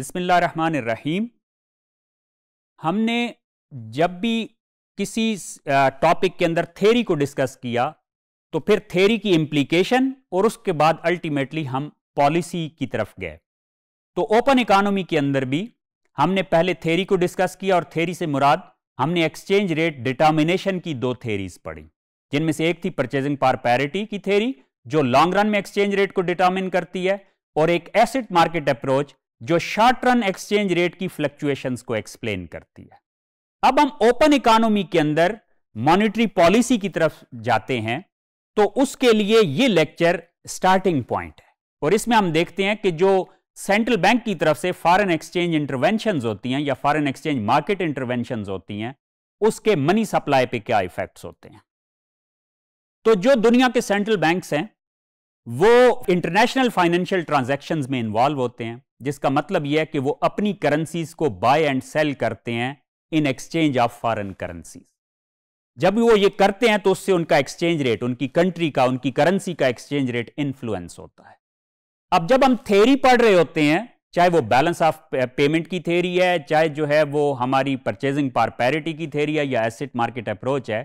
रहीम हमने जब भी किसी टॉपिक के अंदर थेरी को डिस्कस किया तो फिर थेरी की इम्प्लीकेशन और उसके बाद अल्टीमेटली हम पॉलिसी की तरफ गए तो ओपन इकानमी के अंदर भी हमने पहले थेरी को डिस्कस किया और थेरी से मुराद हमने एक्सचेंज रेट डिटर्मिनेशन की दो थेरीज पढ़ी जिनमें से एक थी परचेजिंग पार पैरिटी की थेरी जो लॉन्ग रन में एक्सचेंज रेट को डिटर्मिन करती है और एक एसिड मार्केट अप्रोच जो शॉर्ट रन एक्सचेंज रेट की फ्लक्चुएशंस को एक्सप्लेन करती है अब हम ओपन इकोनॉमी के अंदर मॉनिटरी पॉलिसी की तरफ जाते हैं तो उसके लिए ये लेक्चर स्टार्टिंग पॉइंट है और इसमें हम देखते हैं कि जो सेंट्रल बैंक की तरफ से फॉरेन एक्सचेंज इंटरवेंशन होती हैं या फॉरेन एक्सचेंज मार्केट इंटरवेंशन होती हैं उसके मनी सप्लाई पे क्या इफेक्ट्स होते हैं तो जो दुनिया के सेंट्रल बैंक्स हैं वो इंटरनेशनल फाइनेंशियल ट्रांजेक्शन में इन्वॉल्व होते हैं जिसका मतलब यह है कि वो अपनी करेंसीज को बाय एंड सेल करते हैं in exchange of foreign currencies जब वो ये करते हैं तो उससे उनका एक्सचेंज रेट उनकी कंट्री का उनकी करेंसी का एक्सचेंज रेट इन्फ्लुएंस होता है अब जब हम थेरी पढ़ रहे होते हैं चाहे वो बैलेंस ऑफ पेमेंट की थेरी है चाहे जो है वो हमारी परचेजिंग पार पैरिटी की थेरी है या एसेट मार्केट अप्रोच है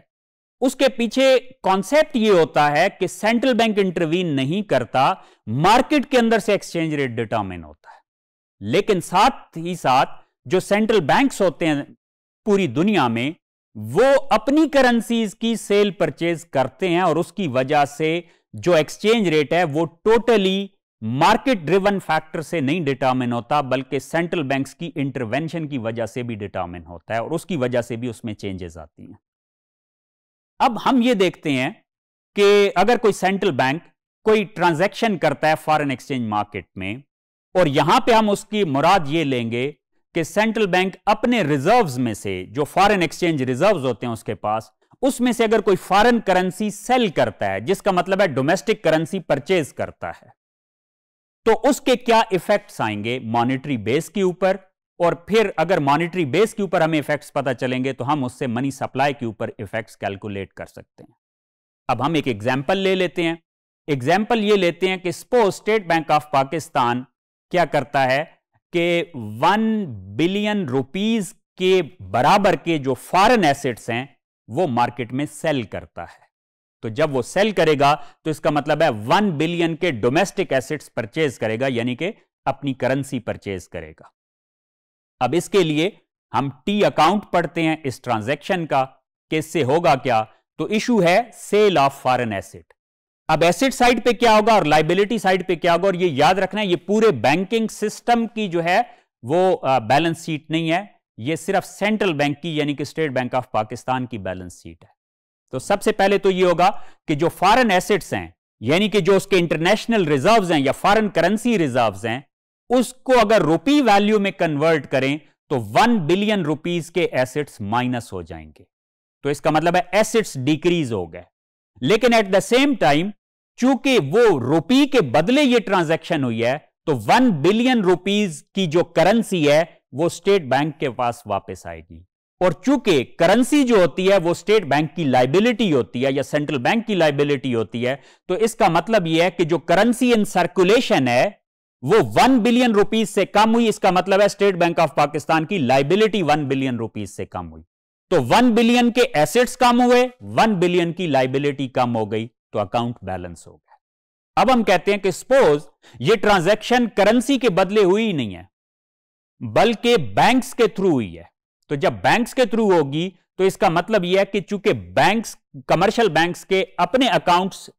उसके पीछे कॉन्सेप्ट ये होता है कि सेंट्रल बैंक इंटरवीन नहीं करता मार्केट के अंदर से एक्सचेंज रेट डिटर्मिन होता है लेकिन साथ ही साथ जो सेंट्रल बैंक्स होते हैं पूरी दुनिया में वो अपनी करेंसीज की सेल परचेज करते हैं और उसकी वजह से जो एक्सचेंज रेट है वो टोटली मार्केट ड्रिवन फैक्टर से नहीं डिटर्मिन होता बल्कि सेंट्रल बैंक्स की इंटरवेंशन की वजह से भी डिटर्मिन होता है और उसकी वजह से भी उसमें चेंजेस आती हैं अब हम ये देखते हैं कि अगर कोई सेंट्रल बैंक कोई ट्रांजैक्शन करता है फॉरेन एक्सचेंज मार्केट में और यहां पे हम उसकी मुराद ये लेंगे कि सेंट्रल बैंक अपने रिजर्व्स में से जो फॉरेन एक्सचेंज रिजर्व्स होते हैं उसके पास उसमें से अगर कोई फॉरेन करेंसी सेल करता है जिसका मतलब है डोमेस्टिक करेंसी परचेज करता है तो उसके क्या इफेक्ट्स आएंगे मॉनिटरी बेस के ऊपर और फिर अगर मॉनिटरी बेस के ऊपर हमें इफेक्ट्स पता चलेंगे तो हम उससे मनी सप्लाई के ऊपर इफेक्ट्स कैलकुलेट कर सकते हैं अब हम एक एग्जाम्पल ले लेते हैं एग्जाम्पल ये लेते हैं कि suppose State Bank of Pakistan क्या करता है कि वन बिलियन रुपीस के बराबर के जो फॉरेन एसेट्स हैं वो मार्केट में सेल करता है तो जब वो सेल करेगा तो इसका मतलब है वन बिलियन के डोमेस्टिक एसेट्स परचेज करेगा यानी कि अपनी करेंसी परचेज करेगा अब इसके लिए हम टी अकाउंट पढ़ते हैं इस ट्रांजैक्शन का किससे होगा क्या तो इशू है सेल ऑफ फॉरेन एसेट अब एसेट साइड पे क्या होगा और लाइबिलिटी साइड पे क्या होगा और ये याद रखना है ये पूरे बैंकिंग सिस्टम की जो है वो बैलेंस शीट नहीं है ये सिर्फ सेंट्रल बैंक की यानी कि स्टेट बैंक ऑफ पाकिस्तान की बैलेंस शीट है तो सबसे पहले तो ये होगा कि जो फॉरेन एसेट्स हैं यानी कि जो उसके इंटरनेशनल रिजर्व्स हैं या फॉरेन करेंसी रिजर्व्स हैं उसको अगर रुपी वैल्यू में कन्वर्ट करें तो वन बिलियन रुपीज के एसेट्स माइनस हो जाएंगे तो इसका मतलब है एसेट्स डिक्रीज हो गए लेकिन एट द सेम टाइम चूंकि वो रुपी के बदले ये ट्रांजैक्शन हुई है तो वन बिलियन रुपीज की जो करेंसी है वो स्टेट बैंक के पास वापस आएगी और चूंकि करेंसी जो होती है वो स्टेट बैंक की लाइबिलिटी होती है या सेंट्रल बैंक की लाइबिलिटी होती है तो इसका मतलब यह है कि जो करेंसी इन सर्कुलेशन है वो वन बिलियन रुपीज से कम हुई इसका मतलब है स्टेट बैंक ऑफ पाकिस्तान की लाइबिलिटी वन बिलियन रुपीज से कम हुई तो वन बिलियन के एसेट्स कम हुए वन बिलियन की लाइबिलिटी कम हो गई तो अकाउंट बैलेंस हो गया अब हम कहते हैं कि सपोज ये ट्रांजैक्शन करेंसी के बदले हुई ही नहीं है बल्कि बैंक्स के थ्रू हुई है तो जब बैंक्स के थ्रू होगी तो इसका मतलब यह है कि चूंकि बैंक्स कमर्शियल बैंक्स के अपने अकाउंट्स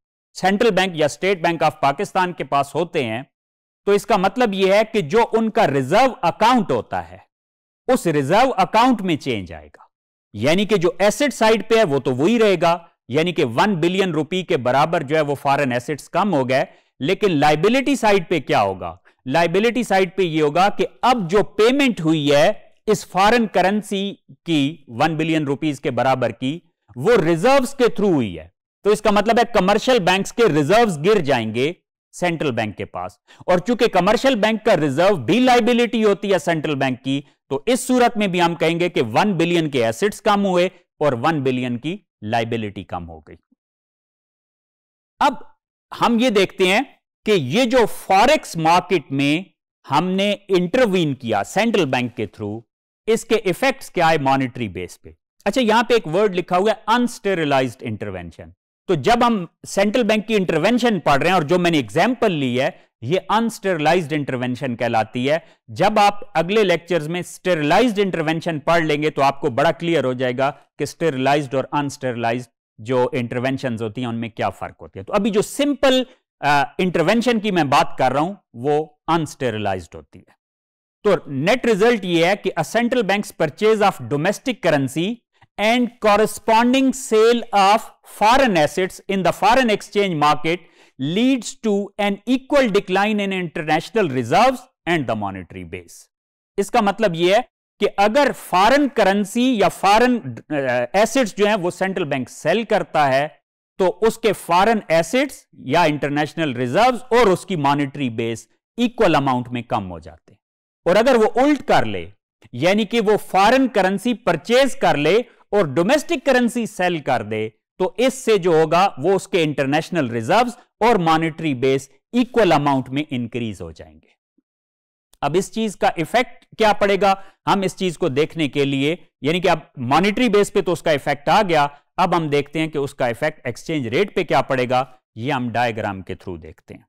सेंट्रल बैंक या स्टेट बैंक ऑफ पाकिस्तान के पास होते हैं तो इसका मतलब यह है कि जो उनका रिजर्व अकाउंट होता है उस रिजर्व अकाउंट में चेंज आएगा यानी कि जो एसेट साइड पे है वो तो वही रहेगा यानी कि वन बिलियन रुपी के बराबर जो है वो फॉरेन एसेट्स कम हो गए लेकिन लाइबिलिटी साइड पे क्या होगा लाइबिलिटी साइड पे ये होगा कि अब जो पेमेंट हुई है इस फॉरेन करेंसी की वन बिलियन रुपीज के बराबर की वो रिजर्व्स के थ्रू हुई है तो इसका मतलब है कमर्शियल बैंक्स के रिजर्व्स गिर जाएंगे सेंट्रल बैंक के पास और चूंकि कमर्शियल बैंक का रिजर्व भी लाइबिलिटी होती है सेंट्रल बैंक की तो इस सूरत में भी हम कहेंगे कि वन बिलियन के एसेट्स कम हुए और वन बिलियन की लाइबिलिटी कम हो गई अब हम ये देखते हैं कि ये जो फॉरेक्स मार्केट में हमने इंटरवीन किया सेंट्रल बैंक के थ्रू इसके इफेक्ट्स क्या है मॉनिटरी बेस पे अच्छा यहां पे एक वर्ड लिखा हुआ है अनस्टेरिलाइज इंटरवेंशन तो जब हम सेंट्रल बैंक की इंटरवेंशन पढ़ रहे हैं और जो मैंने एग्जाम्पल ली है ये अनस्टेरलाइज्ड इंटरवेंशन कहलाती है जब आप अगले लेक्चर्स में स्टेरलाइज इंटरवेंशन पढ़ लेंगे तो आपको बड़ा क्लियर हो जाएगा कि स्टेरलाइज्ड और अनस्टेरलाइज्ड जो इंटरवेंशन होती हैं उनमें क्या फर्क होती है तो अभी जो सिंपल इंटरवेंशन की मैं बात कर रहा हूं वो अनस्टेरलाइज होती है तो नेट रिजल्ट ये है कि central bank purchase of domestic currency and corresponding sale of foreign assets in the foreign exchange market leads to an equal decline in international reserve and the monetary base इसका मतलब यह है कि अगर foreign currency या फॉरन assets uh, जो है वो सेंट्रल बैंक सेल करता है तो उसके फॉरन एसेट्स या इंटरनेशनल रिजर्व और उसकी मॉनिटरी बेस इक्वल अमाउंट में कम हो जाते और अगर वो उल्ट कर ले यानी कि वो फॉरन करेंसी परचेज कर ले और डोमेस्टिक करेंसी सेल कर दे तो इससे जो होगा वो उसके इंटरनेशनल रिजर्व्स और मॉनेटरी बेस इक्वल अमाउंट में इंक्रीज हो जाएंगे अब इस चीज का इफेक्ट क्या पड़ेगा हम इस चीज को देखने के लिए यानी कि अब मॉनेटरी बेस पे तो उसका इफेक्ट आ गया अब हम देखते हैं कि उसका इफेक्ट एक्सचेंज रेट पे क्या पड़ेगा ये हम डायग्राम के थ्रू देखते हैं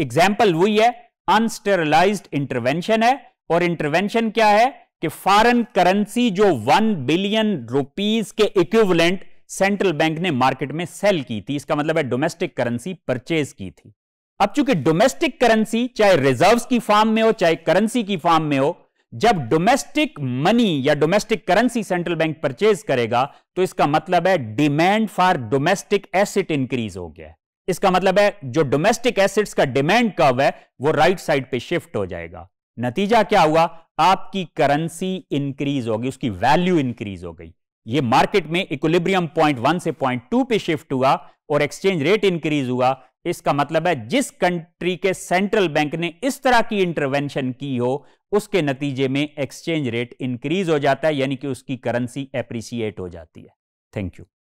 एग्जाम्पल वही है अनस्टेरलाइज इंटरवेंशन है और इंटरवेंशन क्या है कि फॉरन करेंसी जो वन बिलियन रुपीज के इक्विवलेंट सेंट्रल बैंक ने मार्केट में सेल की थी इसका मतलब है डोमेस्टिक करेंसी परचेज की थी अब चूंकि डोमेस्टिक करेंसी चाहे रिजर्व्स की फॉर्म में हो चाहे करेंसी की फॉर्म में हो जब डोमेस्टिक मनी या domestic currency central bank purchase करेगा तो इसका मतलब है demand for domestic asset increase हो गया इसका मतलब है जो डोमेस्टिक एसिड्स का डिमांड कब है वो राइट right साइड पे शिफ्ट हो जाएगा नतीजा क्या हुआ आपकी करेंसी इंक्रीज होगी उसकी वैल्यू इंक्रीज हो गई ये मार्केट में इक्विलिब्रियम पॉइंट वन से पॉइंट टू पे शिफ्ट हुआ और एक्सचेंज रेट इंक्रीज हुआ इसका मतलब है जिस कंट्री के सेंट्रल बैंक ने इस तरह की इंटरवेंशन की हो उसके नतीजे में एक्सचेंज रेट इंक्रीज हो जाता है यानी कि उसकी करेंसी एप्रिसिएट हो जाती है थैंक यू